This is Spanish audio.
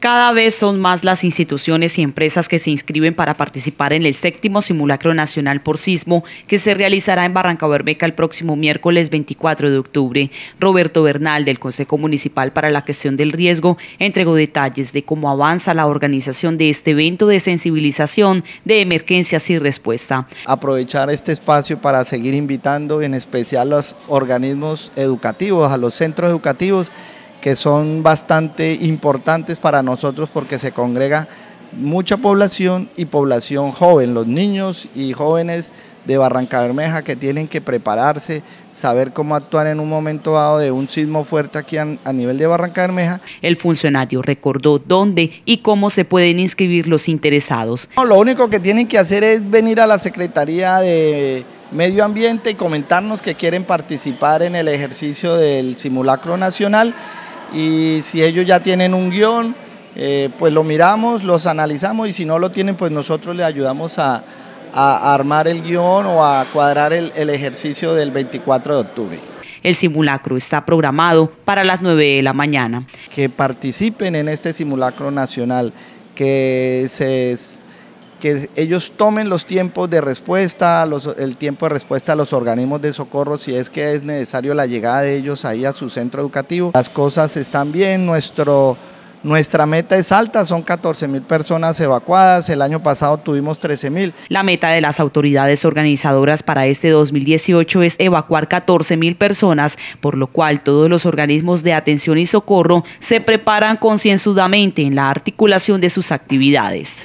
Cada vez son más las instituciones y empresas que se inscriben para participar en el séptimo simulacro nacional por sismo que se realizará en Barranca el próximo miércoles 24 de octubre. Roberto Bernal del Consejo Municipal para la Gestión del Riesgo entregó detalles de cómo avanza la organización de este evento de sensibilización de emergencias y respuesta. Aprovechar este espacio para seguir invitando en especial a los organismos educativos, a los centros educativos que son bastante importantes para nosotros porque se congrega mucha población y población joven, los niños y jóvenes de Barranca Bermeja que tienen que prepararse, saber cómo actuar en un momento dado de un sismo fuerte aquí a, nivel de Barranca Bermeja. El funcionario recordó dónde y cómo se pueden inscribir los interesados. lo único que tienen que hacer es venir a la Secretaría de Medio Ambiente y comentarnos que quieren participar en el ejercicio del simulacro nacional y si ellos ya tienen un guión, eh, pues lo miramos, los analizamos y si no lo tienen, pues nosotros les ayudamos a, armar el guión o a cuadrar el, ejercicio del 24 de octubre. El simulacro está programado para las 9 de la mañana. Que participen en este simulacro nacional, que se que ellos tomen los tiempos de respuesta, el tiempo de respuesta a los organismos de socorro si es que es necesario la llegada de ellos ahí a su centro educativo. Las cosas están bien, nuestro nuestra meta es alta, son 14 mil personas evacuadas, el año pasado tuvimos 13 mil. La meta de las autoridades organizadoras para este 2018 es evacuar 14 mil personas, por lo cual todos los organismos de atención y socorro se preparan concienzudamente en la articulación de sus actividades.